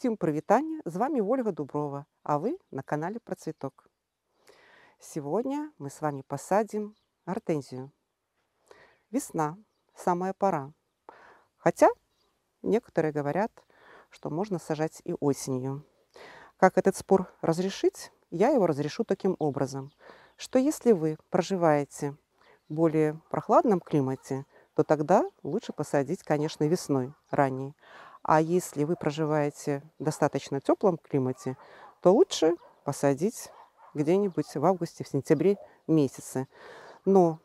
Усім привітання! З вами Ольга Дуброва, а вы на канале Про цветок. Сегодня мы с вами посадим гортензию. Весна, самая пора. Хотя некоторые говорят, что можно сажать и осенью. Как этот спор разрешить? Я его разрешу таким образом, что если вы проживаете в более прохладном климате, то тогда лучше посадить, конечно, весной ранней. А если вы проживаете в достаточно теплом климате, то лучше посадить где-нибудь в августе, в сентябре месяце. Но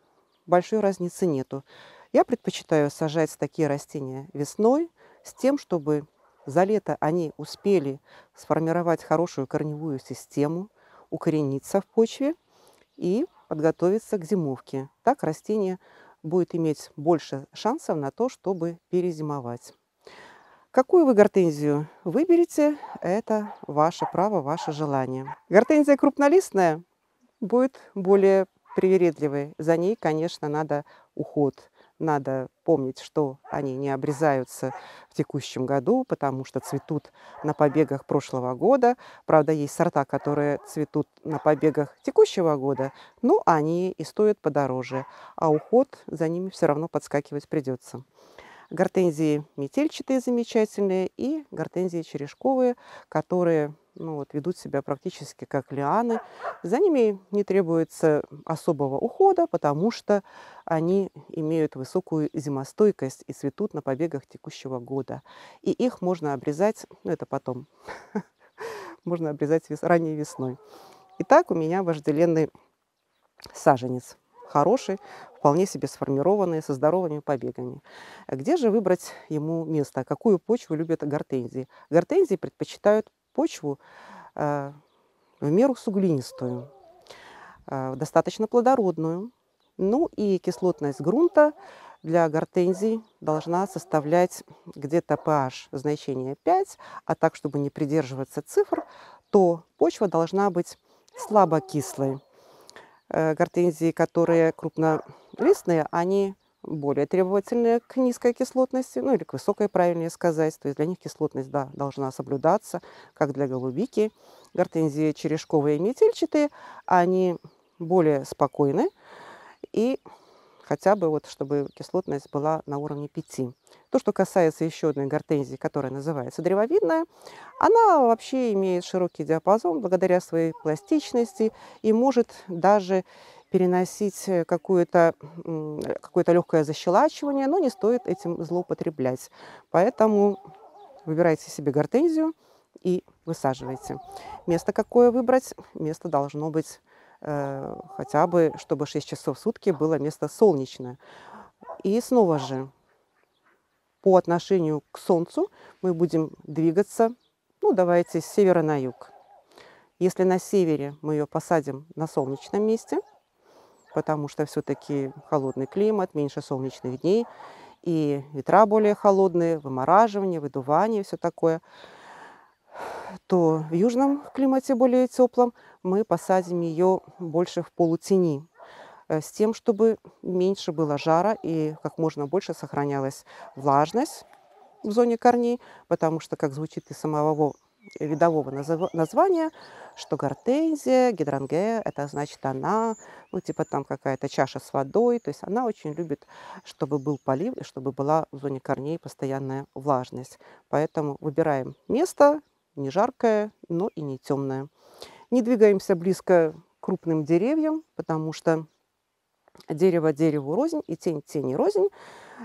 большой разницы нету. Я предпочитаю сажать такие растения весной с тем, чтобы за лето они успели сформировать хорошую корневую систему, укорениться в почве и подготовиться к зимовке. Так растение будет иметь больше шансов на то, чтобы перезимовать. Какую вы гортензию выберете, это ваше право, ваше желание. Гортензия крупнолистная будет более привередливой. За ней, конечно, надо уход. Надо помнить, что они не обрезаются в текущем году, потому что цветут на побегах прошлого года. Правда, есть сорта, которые цветут на побегах текущего года, но они и стоят подороже, а уход за ними все равно подскакивать придется гортензии метельчатые замечательные и гортензии черешковые, которые ну, вот, ведут себя практически как лианы. За ними не требуется особого ухода, потому что они имеют высокую зимостойкость и цветут на побегах текущего года. И их можно обрезать, ну это потом, можно обрезать ранней весной. Итак, у меня вожделенный саженец хороший, вполне себе сформированный, со здоровыми побегами. Где же выбрать ему место? Какую почву любят гортензии? Гортензии предпочитают почву э, в меру суглинистую, э, достаточно плодородную. Ну и кислотность грунта для гортензий должна составлять где-то pH значение 5, а так, чтобы не придерживаться цифр, то почва должна быть слабокислой. Э, гортензии, которые крупнолистные, они более требовательны к низкой кислотности, ну или к высокой, правильнее сказать. То есть для них кислотность да, должна соблюдаться, как для голубики. Гортензии черешковые и метельчатые, они более спокойны и хотя бы вот, чтобы кислотность была на уровне 5. То, что касается еще одной гортензии, которая называется древовидная, она вообще имеет широкий диапазон благодаря своей пластичности и может даже переносить э, э, какое-то какое легкое защелачивание, но не стоит этим злоупотреблять. Поэтому выбирайте себе гортензию и высаживайте. Место какое выбрать? Место должно быть Э, хотя бы, чтобы 6 часов в сутки было место солнечное. И снова же, по отношению к Солнцу мы будем двигаться, ну, давайте, с севера на юг. Если на севере мы ее посадим на солнечном месте, потому что все-таки холодный климат, меньше солнечных дней, и ветра более холодные, вымораживание, выдувание, все такое, то в южном климате более теплом мы посадим ее больше в полутени, э, с тем, чтобы меньше было жара и как можно больше сохранялась влажность в зоне корней, потому что, как звучит из самого видового названия, что гортензия, гидрангея, это значит она, ну типа там какая-то чаша с водой, то есть она очень любит, чтобы был полив и чтобы была в зоне корней постоянная влажность. Поэтому выбираем место, не жаркое, но и не темное. Не двигаемся близко к крупным деревьям, потому что дерево дереву рознь и тень тени рознь.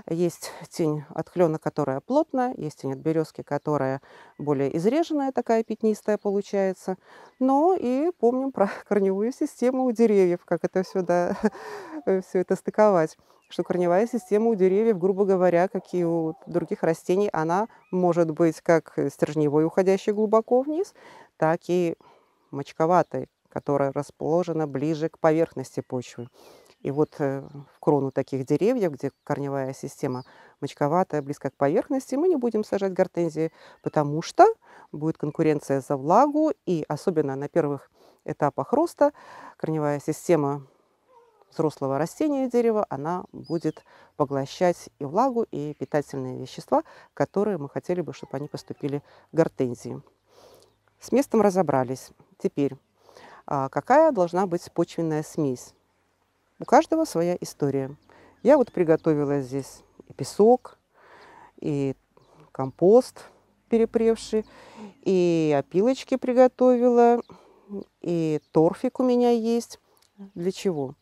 Есть тень от хлена, которая плотная, есть тень от березки, которая более изреженная, такая пятнистая получается. Но и помним про корневую систему у деревьев, как это сюда, все это стыковать что корневая система у деревьев, грубо говоря, как и у других растений, она может быть как стержневой, уходящий глубоко вниз, так и мочковатой, которая расположена ближе к поверхности почвы. И вот э, в крону таких деревьев, где корневая система мочковатая, близко к поверхности, мы не будем сажать гортензии, потому что будет конкуренция за влагу, и особенно на первых этапах роста корневая система взрослого растения дерева, она будет поглощать и влагу, и питательные вещества, которые мы хотели бы, чтобы они поступили к гортензии. С местом разобрались. Теперь, а, какая должна быть почвенная смесь? У каждого своя история. Я вот приготовила здесь и песок, и компост перепревший, и опилочки приготовила, и торфик у меня есть. Для чего?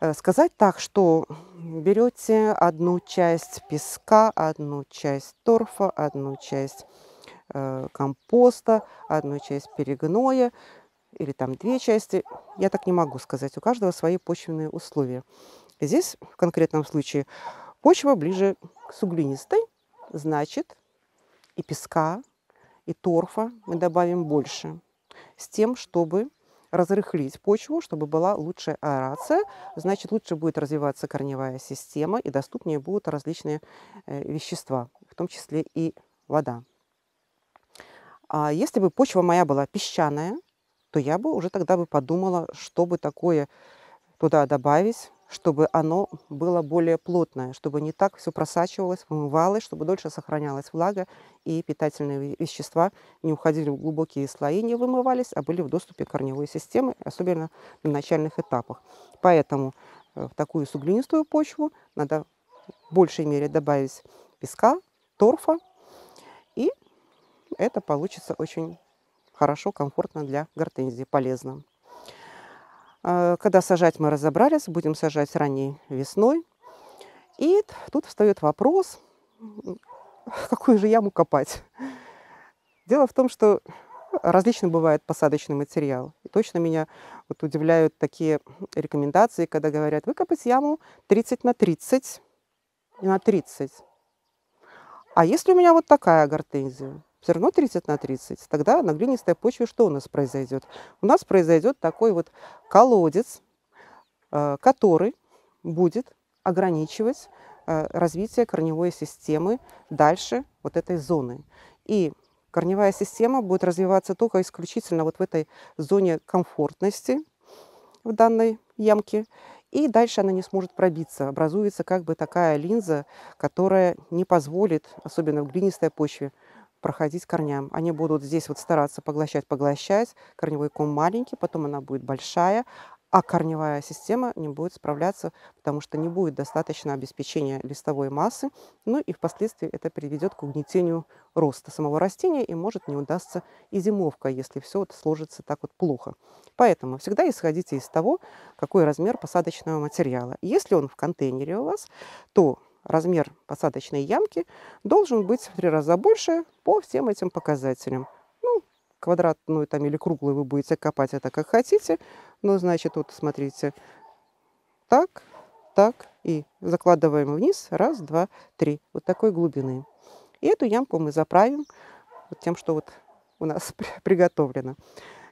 Э, сказать так, что берете одну часть песка, одну часть торфа, одну часть Э, компоста, одну часть перегноя или там две части. Я так не могу сказать, у каждого свои почвенные условия. Здесь в конкретном случае почва ближе к суглинистой, значит и песка, и торфа мы добавим больше, с тем, чтобы разрыхлить почву, чтобы была лучшая аэрация, значит, лучше будет развиваться корневая система и доступнее будут различные э, вещества, в том числе и вода. А если бы почва моя была песчаная, то я бы уже тогда бы подумала, чтобы такое туда добавить, чтобы оно было более плотное, чтобы не так все просачивалось, вымывалось, чтобы дольше сохранялась влага и питательные вещества не уходили в глубокие слои, не вымывались, а были в доступе корневой системы, особенно на начальных этапах. Поэтому э, в такую суглинистую почву надо в большей мере добавить песка, торфа и это получится очень хорошо, комфортно для гортензии, полезно. Э, когда сажать, мы разобрались, будем сажать ранней весной. И тут встает вопрос, какую же яму копать. Дело в том, что различный бывает посадочный материал. И точно меня вот удивляют такие рекомендации, когда говорят, выкопать яму 30 на 30 на 30. А если у меня вот такая гортензия? все равно 30 на 30, тогда на глинистой почве что у нас произойдет? У нас произойдет такой вот колодец, э, который будет ограничивать э, развитие корневой системы дальше вот этой зоны. И корневая система будет развиваться только исключительно вот в этой зоне комфортности в данной ямке. И дальше она не сможет пробиться. Образуется как бы такая линза, которая не позволит, особенно в глинистой почве, проходить корням. Они будут здесь вот стараться поглощать, поглощать. Корневой ком маленький, потом она будет большая, а корневая система не будет справляться, потому что не будет достаточно обеспечения листовой массы, ну и впоследствии это приведет к угнетению роста самого растения и может не удастся и зимовка, если все вот сложится так вот плохо. Поэтому всегда исходите из того, какой размер посадочного материала. Если он в контейнере у вас, то размер посадочной ямки должен быть в три раза больше по всем этим показателям. Ну, квадратную там или круглую вы будете копать это как хотите, но значит вот смотрите, так, так и закладываем вниз, раз, два, три, вот такой глубины. И эту ямку мы заправим вот тем, что вот у нас приготовлено.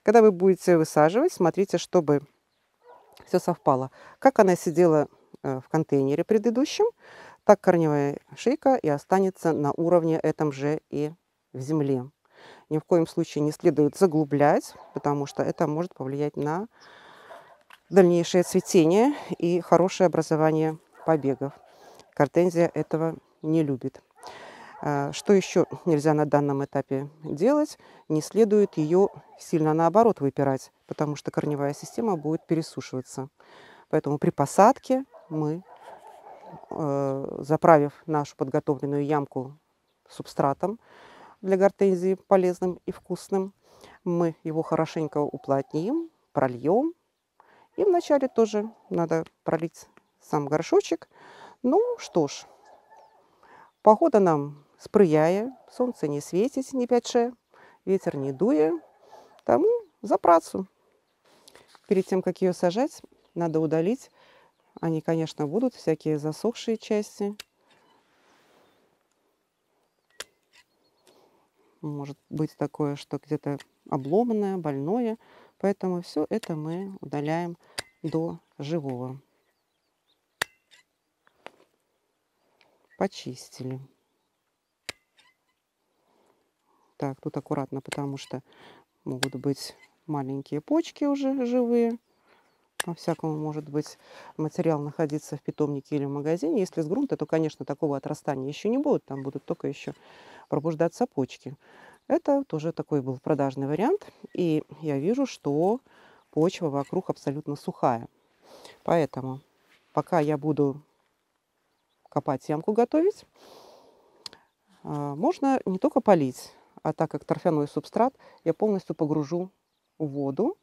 Когда вы будете высаживать, смотрите, чтобы все совпало. Как она сидела э, в контейнере предыдущем, так корневая шейка и останется на уровне этом же и в земле. Ни в коем случае не следует заглублять, потому что это может повлиять на дальнейшее цветение и хорошее образование побегов. Картензия этого не любит. А, что еще нельзя на данном этапе делать? Не следует ее сильно наоборот выпирать, потому что корневая система будет пересушиваться. Поэтому при посадке мы Э, заправив нашу подготовленную ямку субстратом для гортензии полезным и вкусным, мы его хорошенько уплотним, прольем. И вначале тоже надо пролить сам горшочек. Ну что ж, погода нам спрыяя, солнце не светит, не пяче, ветер не дуя, тому за працу. Перед тем, как ее сажать, надо удалить они, конечно, будут, всякие засохшие части. Может быть такое, что где-то обломанное, больное. Поэтому все это мы удаляем до живого. Почистили. Так, тут аккуратно, потому что могут быть маленькие почки уже живые по-всякому может быть материал находиться в питомнике или в магазине. Если с грунта, то, конечно, такого отрастания еще не будет, там будут только еще пробуждаться почки. Это тоже такой был продажный вариант. И я вижу, что почва вокруг абсолютно сухая. Поэтому пока я буду копать ямку, готовить, а, можно не только полить, а так как торфяной субстрат, я полностью погружу в воду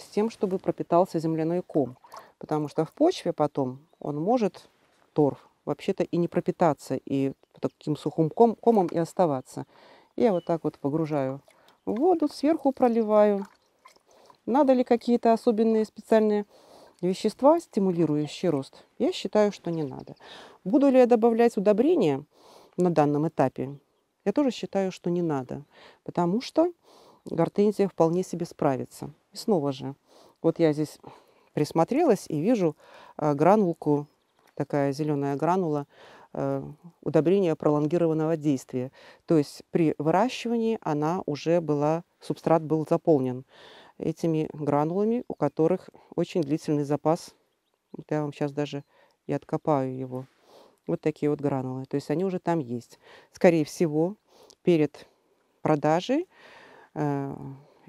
с тем, чтобы пропитался земляной ком. Потому что в почве потом он может, торф, вообще-то и не пропитаться, и таким сухим ком, комом и оставаться. Я вот так вот погружаю в воду, сверху проливаю. Надо ли какие-то особенные специальные вещества, стимулирующие рост? Я считаю, что не надо. Буду ли я добавлять удобрения на данном этапе? Я тоже считаю, что не надо, потому что гортензия вполне себе справится. И снова же, вот я здесь присмотрелась и вижу э, гранулку, такая зеленая гранула, э, удобрения пролонгированного действия. То есть при выращивании она уже была, субстрат был заполнен этими гранулами, у которых очень длительный запас. Вот я вам сейчас даже и откопаю его. Вот такие вот гранулы. То есть они уже там есть. Скорее всего, перед продажей Э,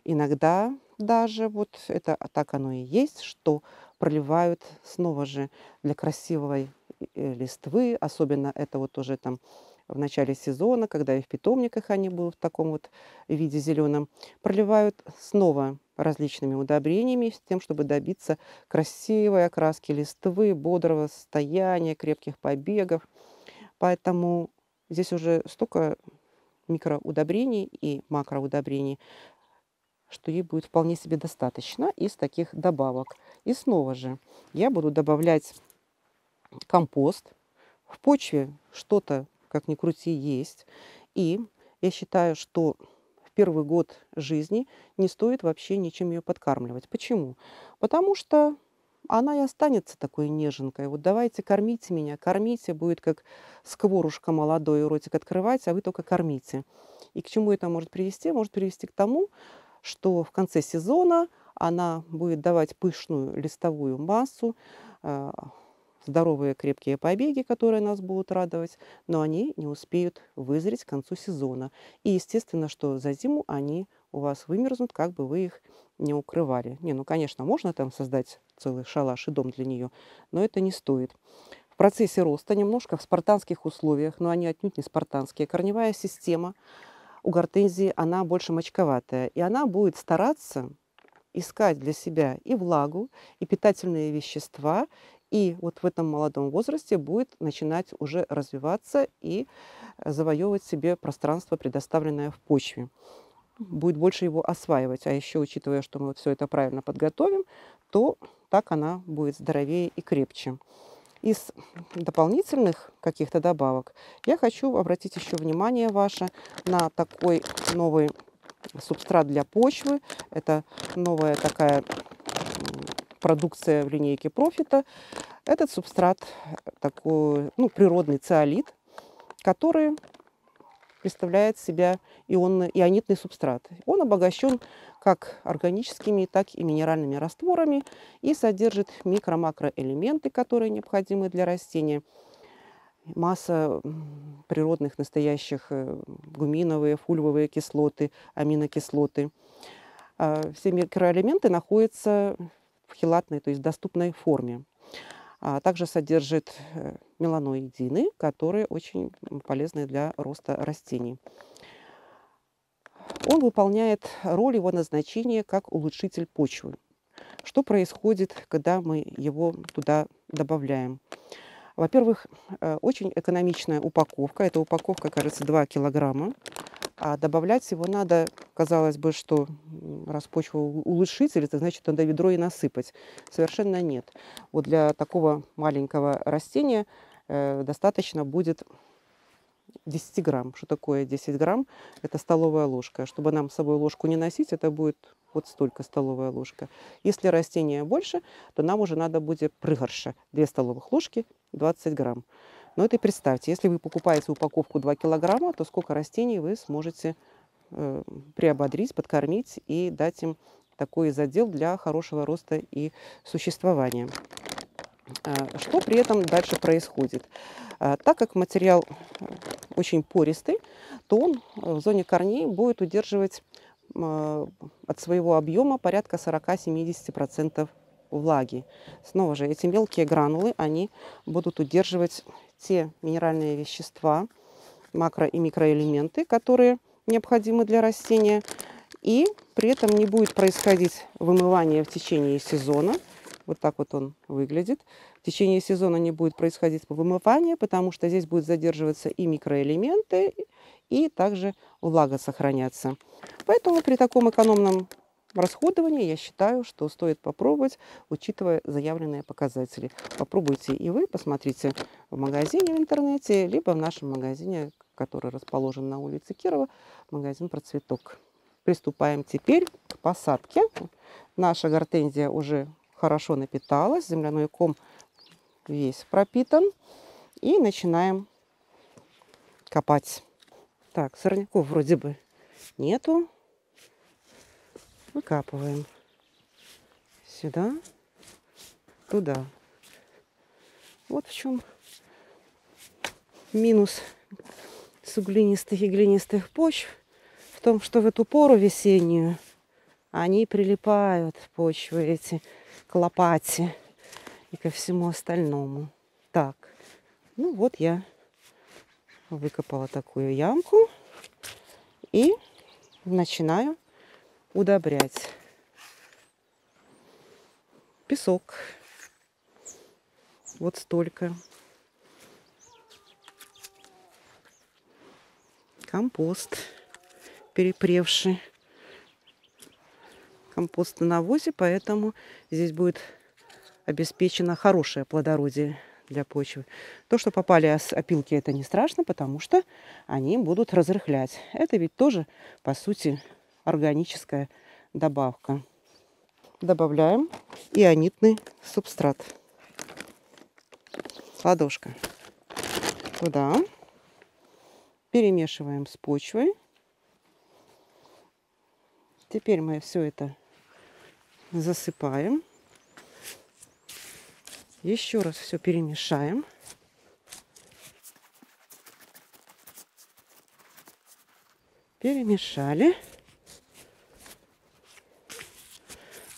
иногда даже, вот это а так оно и есть, что проливают снова же для красивой э, листвы, особенно это вот уже там в начале сезона, когда и в питомниках они будут в таком вот виде зеленом, проливают снова различными удобрениями с тем, чтобы добиться красивой окраски листвы, бодрого состояния, крепких побегов. Поэтому здесь уже столько микроудобрений и макроудобрений, что ей будет вполне себе достаточно из таких добавок. И снова же я буду добавлять компост. В почве что-то, как ни крути, есть. И я считаю, что в первый год жизни не стоит вообще ничем ее подкармливать. Почему? Потому что она и останется такой неженкой. Вот давайте кормите меня, кормите, будет как скворушка молодой, ротик открывать, а вы только кормите. И к чему это может привести? Может привести к тому, что в конце сезона она будет давать пышную листовую массу, э, здоровые крепкие побеги, которые нас будут радовать, но они не успеют вызреть к концу сезона. И естественно, что за зиму они у вас вымерзнут, как бы вы их не укрывали. Не, ну, конечно, можно там создать целый шалаш и дом для нее, но это не стоит. В процессе роста немножко в спартанских условиях, но они отнюдь не спартанские, корневая система у гортензии, она больше мочковатая, и она будет стараться искать для себя и влагу, и питательные вещества, и вот в этом молодом возрасте будет начинать уже развиваться и завоевывать себе пространство, предоставленное в почве будет больше его осваивать. А еще, учитывая, что мы все это правильно подготовим, то так она будет здоровее и крепче. Из дополнительных каких-то добавок я хочу обратить еще внимание ваше на такой новый субстрат для почвы. Это новая такая продукция в линейке профита. Этот субстрат э, такой, ну, природный циолит, который представляет себя ионный, ионитный субстрат. Он обогащен как органическими, так и минеральными растворами и содержит микро-макроэлементы, которые необходимы для растения. Масса природных настоящих э, гуминовые, фульвовые кислоты, аминокислоты. А, все микроэлементы находятся в хелатной, то есть доступной форме. А также содержит э, меланоидины, которые очень полезны для роста растений. Он выполняет роль его назначения как улучшитель почвы. Что происходит, когда мы его туда добавляем? Во-первых, э, очень экономичная упаковка. Эта упаковка, кажется, 2 килограмма. А добавлять его надо, казалось бы, что раз почву улучшить, или это значит, надо ведро и насыпать. Совершенно нет. Вот для такого маленького растения э, достаточно будет 10 грамм. Что такое 10 грамм? Это столовая ложка. Чтобы нам с собой ложку не носить, это будет вот столько столовая ложка. Если растение больше, то нам уже надо будет прыгорша. 2 столовых ложки, 20 грамм. Но ну, это и представьте, если вы покупаете упаковку 2 килограмма, то сколько растений вы сможете э, приободрить, подкормить и дать им такой задел для хорошего роста и существования. А, что при этом дальше происходит? А, так как материал э, очень пористый, то он э, в зоне корней будет удерживать а, от своего объема порядка 40-70% влаги. Снова же, эти мелкие гранулы, они будут удерживать те минеральные вещества, макро- и микроэлементы, которые необходимы для растения. И при этом не будет происходить вымывание в течение сезона. Вот так вот он выглядит. В течение сезона не будет происходить вымывание, потому что здесь будут задерживаться и микроэлементы, и также влага сохраняться. Поэтому при таком экономном расходования, я считаю, что стоит попробовать, учитывая заявленные показатели. Попробуйте и вы, посмотрите в магазине в интернете, либо в нашем магазине, который расположен на улице Кирова, магазин про Приступаем теперь к посадке. Наша гортензия уже хорошо напиталась, земляной ком весь пропитан. И начинаем копать. Так, сорняков вроде бы нету. Выкапываем. Сюда, туда. Вот в чем минус суглинистых и глинистых почв. В том, что в эту пору весеннюю они прилипают, почвы эти, к лопате и ко всему остальному. Так, ну вот я выкопала такую ямку и начинаю удобрять. Песок. Вот столько. Компост перепревший. Компост на навозе, поэтому здесь будет обеспечено хорошее плодородие для почвы. То, что попали опилки, это не страшно, потому что они будут разрыхлять. Это ведь тоже, по сути, органическая добавка. Добавляем ионитный субстрат. Ладошка. Туда. Перемешиваем с почвой. Теперь мы все это засыпаем. Еще раз все перемешаем. Перемешали.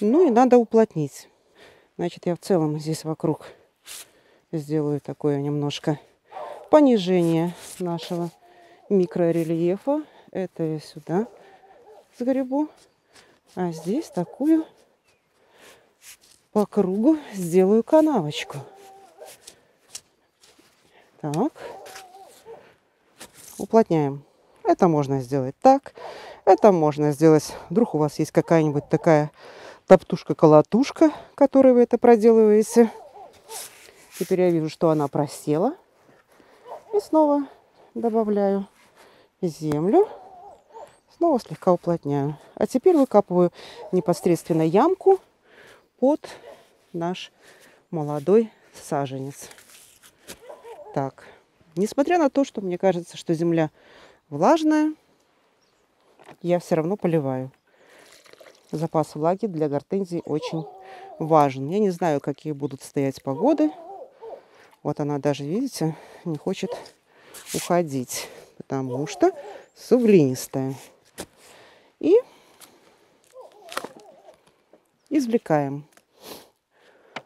Ну и надо уплотнить. Значит, я в целом здесь вокруг сделаю такое немножко понижение нашего микрорельефа. Это я сюда сгребу. А здесь такую по кругу сделаю канавочку. Так. Уплотняем. Это можно сделать так. Это можно сделать. Вдруг у вас есть какая-нибудь такая топтушка-колотушка, которой вы это проделываете. Теперь я вижу, что она просела. И снова добавляю землю. Снова слегка уплотняю. А теперь выкапываю непосредственно ямку под наш молодой саженец. Так, несмотря на то, что мне кажется, что земля влажная, я все равно поливаю запас влаги для гортензии очень важен. Я не знаю, какие будут стоять погоды. Вот она даже, видите, не хочет уходить, потому что сувлинистая. И извлекаем.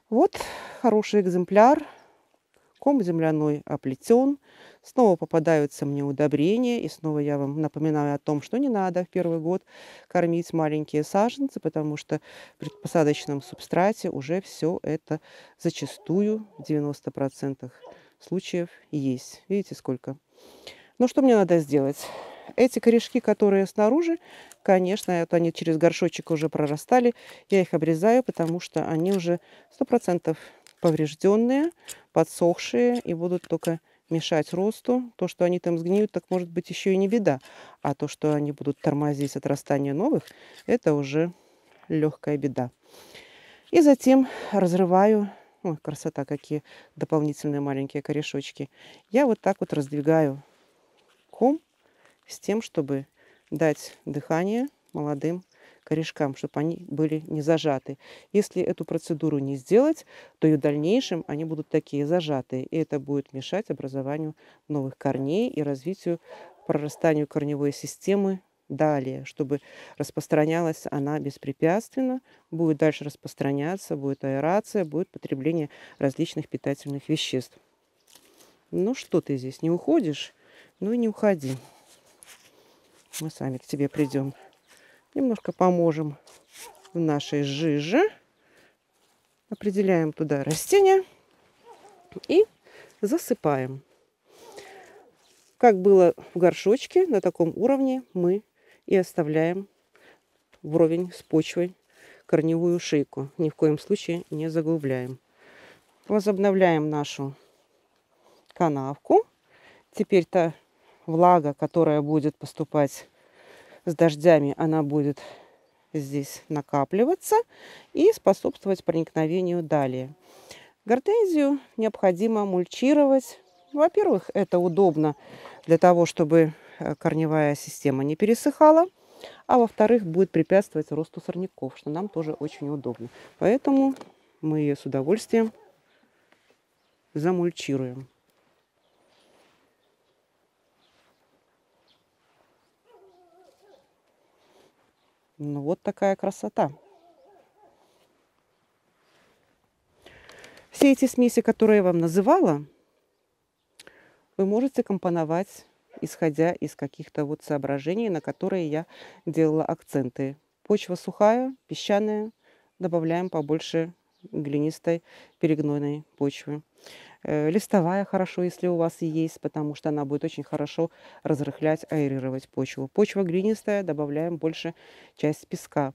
Вот хороший экземпляр. Ком земляной оплетен. Снова попадаются мне удобрения, и снова я вам напоминаю о том, что не надо в первый год кормить маленькие саженцы, потому что в посадочном субстрате уже все это зачастую в 90% случаев есть. Видите, сколько? Ну, что мне надо сделать? Эти корешки, которые снаружи, конечно, это они через горшочек уже прорастали. Я их обрезаю, потому что они уже 100% поврежденные, подсохшие и будут только мешать росту. То, что они там сгниют, так может быть еще и не беда. А то, что они будут тормозить отрастание новых, это уже легкая беда. И затем разрываю, ой, красота, какие дополнительные маленькие корешочки. Я вот так вот раздвигаю ком с тем, чтобы дать дыхание молодым корешкам, чтобы они были не зажаты. Если эту процедуру не сделать, то и в дальнейшем они будут такие зажатые, и это будет мешать образованию новых корней и развитию прорастанию корневой системы далее, чтобы распространялась она беспрепятственно, будет дальше распространяться, будет аэрация, будет потребление различных питательных веществ. Ну что ты здесь, не уходишь? Ну и не уходи. Мы сами к тебе придем. Немножко поможем в нашей жиже. Определяем туда растение и засыпаем. Как было в горшочке, на таком уровне мы и оставляем вровень с почвой корневую шейку. Ни в коем случае не заглубляем. Возобновляем нашу канавку. Теперь та влага, которая будет поступать с дождями она будет здесь накапливаться и способствовать проникновению далее. Гортензию необходимо мульчировать. Во-первых, это удобно для того, чтобы э, корневая система не пересыхала. А во-вторых, будет препятствовать росту сорняков, что нам тоже очень удобно. Поэтому мы ее с удовольствием замульчируем. Ну, вот такая красота. Все эти смеси, которые я вам называла, вы можете компоновать, исходя из каких-то вот соображений, на которые я делала акценты. Почва сухая, песчаная, добавляем побольше глинистой перегнойной почвы. Э, листовая хорошо, если у вас есть, потому что она будет очень хорошо разрыхлять, аэрировать почву. Почва глинистая, добавляем больше часть песка.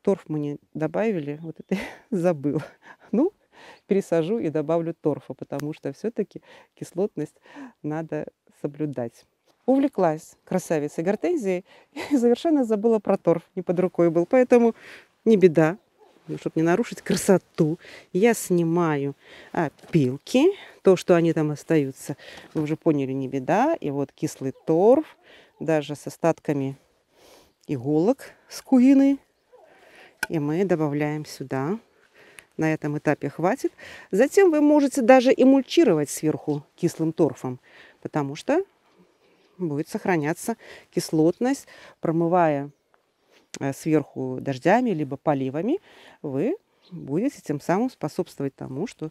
Торф мы не добавили, вот это забыл. Ну, пересажу и добавлю торфа, потому что все-таки кислотность надо соблюдать. Увлеклась красавицей гортензией и совершенно забыла про торф, не под рукой был. Поэтому не беда, чтобы не нарушить красоту, я снимаю опилки. А, То, что они там остаются, вы уже поняли, не беда. И вот кислый торф, даже с остатками иголок с куины. И мы добавляем сюда. На этом этапе хватит. Затем вы можете даже и сверху кислым торфом, потому что будет сохраняться кислотность, промывая Э, сверху дождями, либо поливами, вы будете тем самым способствовать тому, что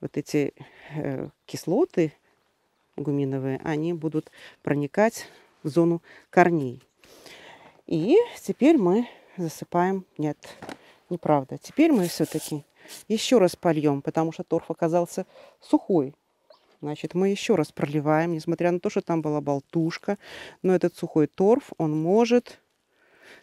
вот эти э, кислоты гуминовые, они будут проникать в зону корней. И теперь мы засыпаем. Нет, неправда. Теперь мы все-таки еще раз польем, потому что торф оказался сухой. Значит, мы еще раз проливаем, несмотря на то, что там была болтушка, но этот сухой торф, он может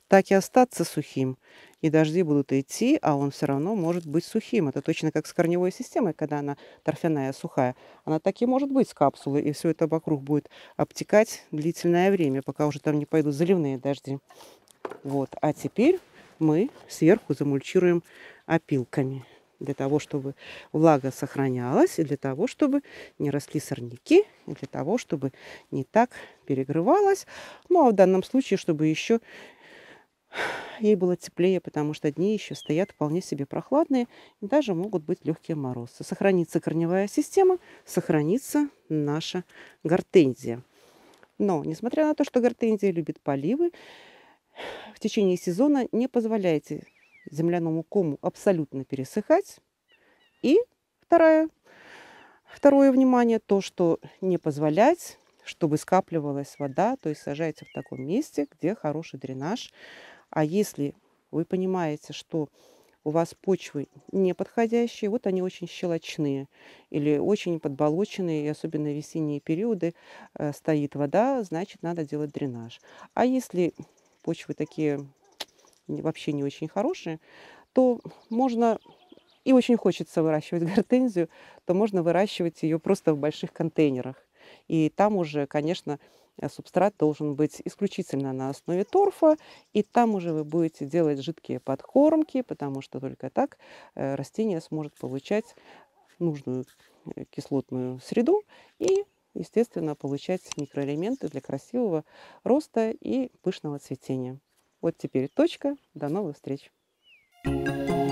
так и остаться сухим. И дожди будут идти, а он все равно может быть сухим. Это точно как с корневой системой, когда она торфяная, сухая. Она так и может быть с капсулой, и все это вокруг будет обтекать длительное время, пока уже там не пойдут заливные дожди. Вот. А теперь мы сверху замульчируем опилками для того, чтобы влага сохранялась, и для того, чтобы не росли сорняки, и для того, чтобы не так перегрывалась. Ну, а в данном случае, чтобы еще Ей было теплее, потому что дни еще стоят вполне себе прохладные, и даже могут быть легкие морозы. Сохранится корневая система, сохранится наша гортензия. Но, несмотря на то, что гортензия любит поливы, в течение сезона не позволяйте земляному кому абсолютно пересыхать. И второе, второе внимание, то, что не позволять чтобы скапливалась вода, то есть сажайте в таком месте, где хороший дренаж, а если вы понимаете, что у вас почвы неподходящие, вот они очень щелочные или очень подболоченные, и особенно в весенние периоды э, стоит вода, значит, надо делать дренаж. А если почвы такие вообще не очень хорошие, то можно и очень хочется выращивать гортензию, то можно выращивать ее просто в больших контейнерах. И там уже, конечно, а субстрат должен быть исключительно на основе торфа, и там уже вы будете делать жидкие подкормки, потому что только так э, растение сможет получать нужную э, кислотную среду и, естественно, получать микроэлементы для красивого роста и пышного цветения. Вот теперь точка. До новых встреч! thank you